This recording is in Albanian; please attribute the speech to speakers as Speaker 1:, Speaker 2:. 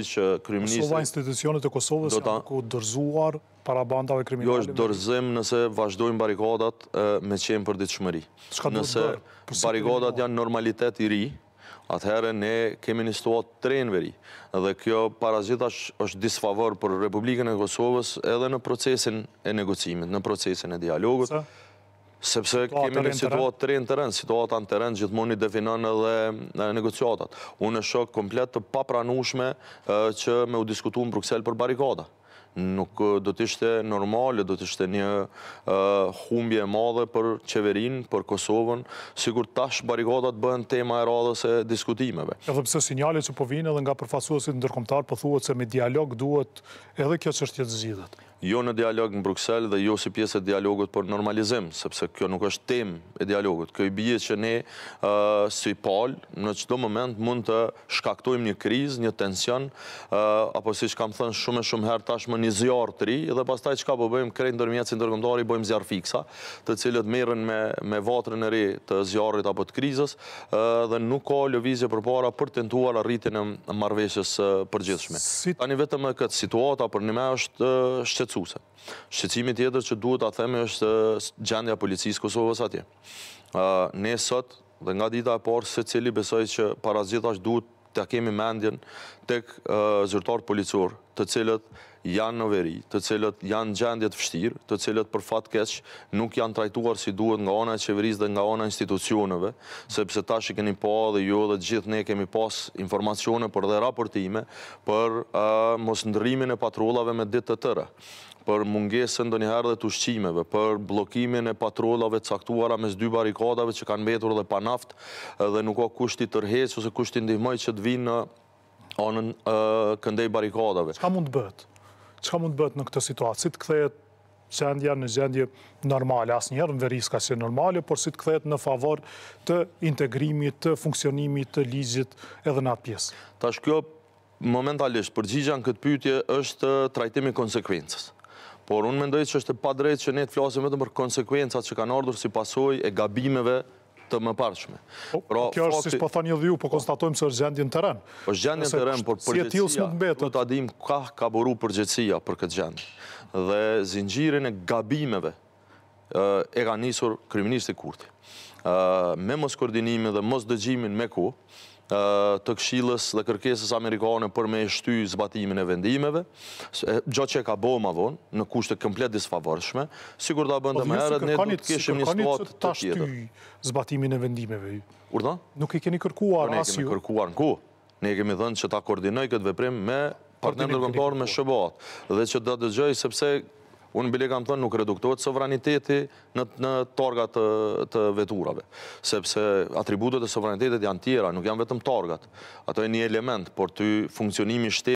Speaker 1: që uh, kryministri... Kosova
Speaker 2: institucionet e Kosovës janë ku dërzuar para bandave kriminali... Jo, është
Speaker 1: dërzim nëse vazhdojmë barikodat uh, me qenë për ditë shmëri. Nëse barikodat janë normalitet i ri, atëherë ne kemi një stuat trenveri. Dhe kjo parazita është disfavor për Republikën e Kosovës edhe në procesin e negocimit, në procesin e dialogut sepse kemi një situatë të rinë të rënë, situatë anë të rënë gjithmonë i definën edhe negociatat. Unë e shokë komplet të papranushme që me u diskutu në Bruxelles për barikada. Nuk do të ishte normalë, do të ishte një humbje e madhe për qeverin, për Kosovën, sigur tash barikadat bëhen tema e radhës e diskutimeve.
Speaker 2: Edhe pëse sinjale që po vinë edhe nga përfasuasit ndërkomtar, përthuat po se me dialog duhet edhe kjo qështje të zhidhet
Speaker 1: jo në dialog në Bruxelles dhe jo si pjesë e dialogut për normalizim, sepse kjo nuk është tem e dialogut. Kjo i bje që ne si palë në qdo moment mund të shkaktojmë një kriz, një tension, apo si që kam thënë shumë e shumë herë tashmë një zjarë të ri, dhe pas taj që ka përbëjmë po krejtë i tërgëmdari, bëjmë zjarë fiksa, të cilët merën me vatrën e ri të zjarët apo të krizës, dhe nuk ka lëvizje për para për tentuar arritin e marveshës për gjithshme. vetëm këtë situata për plotësuse. Shqecimi tjetër që duhet a theme është gjendja policisë Kosovës atje. Ne sot dhe nga dita e parë se cili besoj që parazitash duhet të kemi mendjen tek zyrtarë policurë të cilët janë në veri, të cilët janë gjendjet fështirë, të cilët për fatë keshë nuk janë trajtuar si duhet nga ona e qeverisë dhe nga ona institucionëve, sepse ta shë keni po dhe ju dhe gjithë ne kemi pas informacione për dhe raportime për mos ndërimin e patrullave me ditë të tëre për mungesën dhe njëherë dhe të ushqimeve, për blokimin e patrolave caktuara mes dy barikadave që kanë vetur dhe panaft dhe nuk o kushti tërhec ose kushti ndihmoj që të vinë në anën këndej barikadave. Ska
Speaker 2: mund të bëtë? që ka mund të bëtë në këtë situatë, si të këthejet qëndja në gjendje normale, asë njerë në veris ka normale, por si të këthejet në favor të integrimit, të funksionimit, të ligjit edhe në atë pjesë.
Speaker 1: Ta shkjo, momentalisht, përgjigja në këtë pytje është trajtimi konsekvencës. Por unë mendoj që është e pa drejtë që ne të flasim vetëm për konsekvencat që kanë ardhur si pasoj e gabimeve të më parëshme. Po, pra, po, kjo është, si shpo
Speaker 2: thani edhe ju, po, po konstatojmë se është gjendje të rënë.
Speaker 1: është gjendje të rënë, por përgjëtësia, në të adim, ka ka boru përgjëtësia për këtë gjendje. Dhe zingjirin e gabimeve e ka njësur kriministë i kurti. Me mos koordinimin dhe mos dëgjimin me ku, të këshilës dhe kërkesës Amerikane për me eshty zbatimin e vendimeve, gjo që ka bo ma vonë, në kushtë komplet disfavorshme, sigur da bëndë po, me herët, ne nuk keshim një skuat të tjetër.
Speaker 2: Zbatimin e vendimeve, urdo? Nuk i keni kërkuar po, asju. Ne kemi
Speaker 1: kërkuar në ku? Ne kemi dhënë që ta koordinoj këtë veprim me partnerën dërgëmëtor me shëbohat. Dhe që da dëgjoj, sepse unë bile kam thënë nuk reduktohet sovraniteti në targat të veturave, sepse atributet e sovranitetet janë tjera, nuk janë vetëm targat, ato e një element, por të funksionimi shtetë,